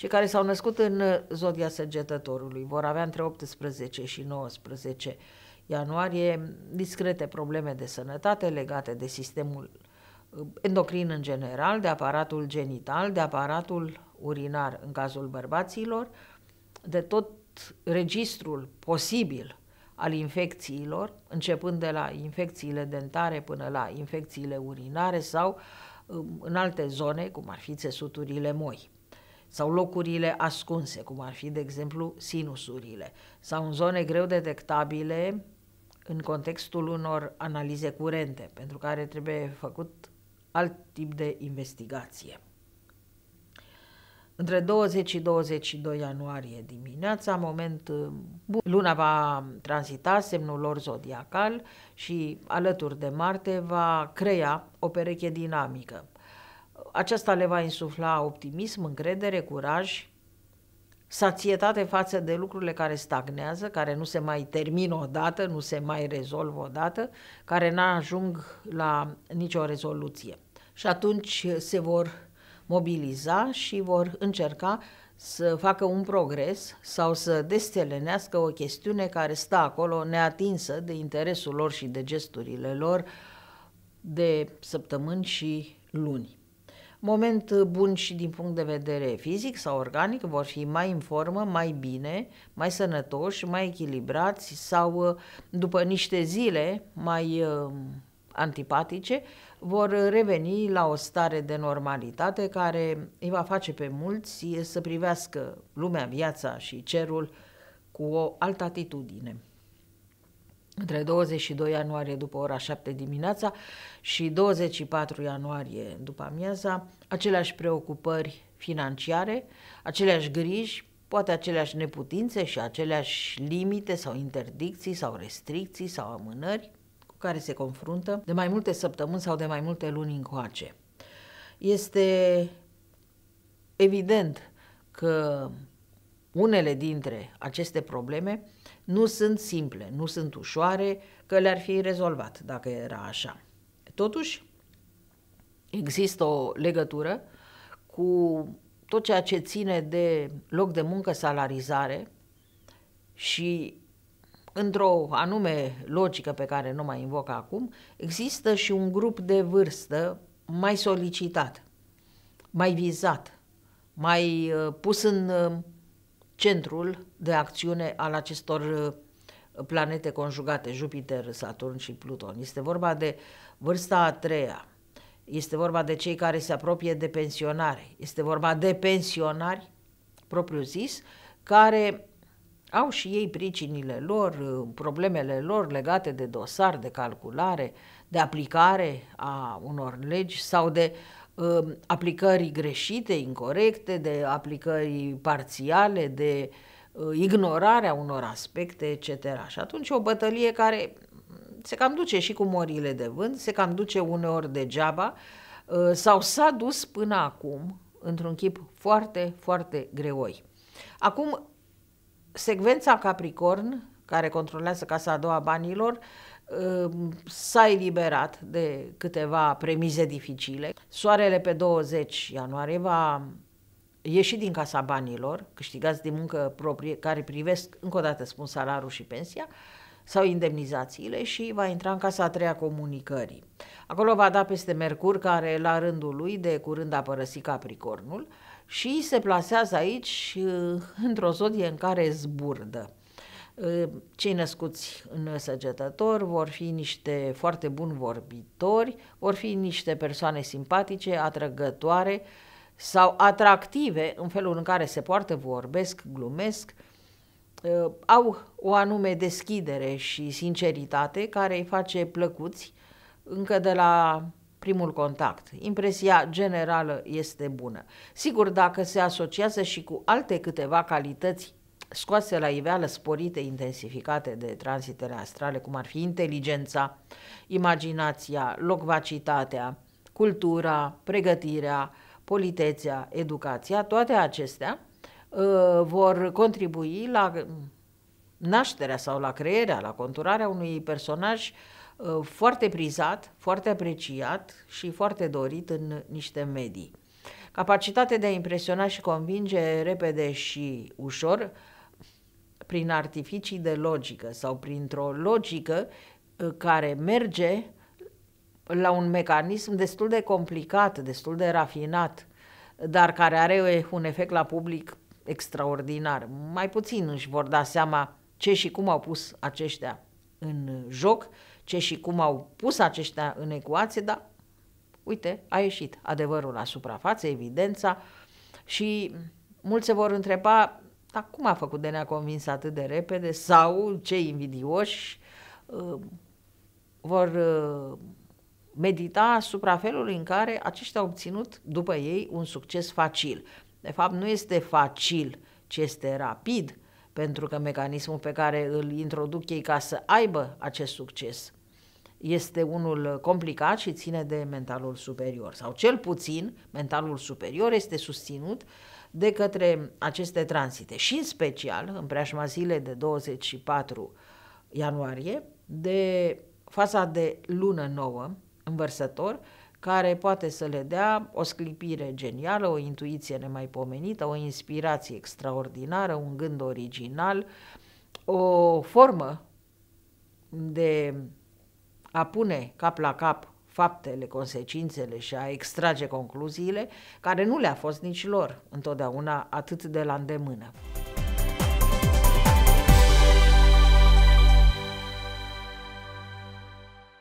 Cei care s-au născut în uh, zodia săgetătorului vor avea între 18 și 19 ianuarie discrete probleme de sănătate legate de sistemul uh, endocrin în general, de aparatul genital, de aparatul urinar în cazul bărbaților, de tot registrul posibil al infecțiilor, începând de la infecțiile dentare până la infecțiile urinare sau um, în alte zone, cum ar fi țesuturile moi sau locurile ascunse, cum ar fi, de exemplu, sinusurile, sau în zone greu detectabile în contextul unor analize curente, pentru care trebuie făcut alt tip de investigație. Între 20 și 22 ianuarie dimineața, moment bun, luna va transita semnul lor zodiacal și alături de Marte va crea o pereche dinamică aceasta le va insufla optimism, încredere, curaj, sațietate față de lucrurile care stagnează, care nu se mai termină odată, nu se mai rezolvă odată, care nu ajung la nicio rezoluție. Și atunci se vor mobiliza și vor încerca să facă un progres sau să destelenească o chestiune care stă acolo neatinsă de interesul lor și de gesturile lor de săptămâni și luni moment bun și din punct de vedere fizic sau organic, vor fi mai în formă, mai bine, mai sănătoși, mai echilibrați sau uh, după niște zile mai uh, antipatice, vor reveni la o stare de normalitate care îi va face pe mulți uh, să privească lumea, viața și cerul cu o altă atitudine între 22 ianuarie după ora 7 dimineața și 24 ianuarie după amiaza, aceleași preocupări financiare, aceleași griji, poate aceleași neputințe și aceleași limite sau interdicții sau restricții sau amânări cu care se confruntă de mai multe săptămâni sau de mai multe luni încoace. Este evident că unele dintre aceste probleme nu sunt simple, nu sunt ușoare, că le-ar fi rezolvat dacă era așa. Totuși, există o legătură cu tot ceea ce ține de loc de muncă, salarizare și într-o anume logică pe care nu mai invoc acum, există și un grup de vârstă mai solicitat, mai vizat, mai uh, pus în uh, centrul de acțiune al acestor uh, planete conjugate, Jupiter, Saturn și Pluton. Este vorba de vârsta a treia, este vorba de cei care se apropie de pensionare, este vorba de pensionari, propriu zis, care au și ei pricinile lor, uh, problemele lor legate de dosar, de calculare, de aplicare a unor legi sau de uh, aplicări greșite, incorrecte, de aplicări parțiale, de uh, Uh, ignorarea unor aspecte, etc. Și atunci o bătălie care mm, se cam duce și cu morile de vânt, se cam duce uneori degeaba uh, sau s-a dus până acum într-un chip foarte, foarte greoi. Acum, secvența Capricorn, care controlează Casa a doua banilor, uh, s-a eliberat de câteva premize dificile. Soarele pe 20 ianuarie va ieșit din casa banilor, câștigați din muncă proprie, care privesc, încă o dată spun, salarul și pensia, sau indemnizațiile și va intra în casa a treia comunicării. Acolo va da peste Mercur, care la rândul lui de curând a părăsit Capricornul și se plasează aici într-o zodie în care zburdă. Cei născuți în săgetător vor fi niște foarte buni vorbitori, vor fi niște persoane simpatice, atrăgătoare, sau atractive în felul în care se poartă, vorbesc, glumesc, ă, au o anume deschidere și sinceritate care îi face plăcuți încă de la primul contact. Impresia generală este bună. Sigur, dacă se asociază și cu alte câteva calități scoase la iveală sporite, intensificate de tranzitele astrale, cum ar fi inteligența, imaginația, locvacitatea, cultura, pregătirea, politețea, educația, toate acestea uh, vor contribui la nașterea sau la crearea, la conturarea unui personaj uh, foarte prizat, foarte apreciat și foarte dorit în niște medii. Capacitatea de a impresiona și convinge repede și ușor prin artificii de logică sau printr-o logică uh, care merge la un mecanism destul de complicat, destul de rafinat, dar care are un efect la public extraordinar. Mai puțin își vor da seama ce și cum au pus aceștia în joc, ce și cum au pus aceștia în ecuație, dar uite, a ieșit adevărul la suprafață, evidența și mulți se vor întreba dar cum a făcut de nea convins atât de repede sau cei invidioși uh, vor uh, medita asupra felului în care aceștia au obținut după ei un succes facil. De fapt, nu este facil, ci este rapid, pentru că mecanismul pe care îl introduc ei ca să aibă acest succes este unul complicat și ține de mentalul superior. Sau cel puțin, mentalul superior este susținut de către aceste transite și în special în preajma zile de 24 ianuarie de faza de lună nouă, învărsător care poate să le dea o sclipire genială, o intuiție nemaipomenită, o inspirație extraordinară, un gând original, o formă de a pune cap la cap faptele, consecințele și a extrage concluziile, care nu le-a fost nici lor întotdeauna atât de la îndemână.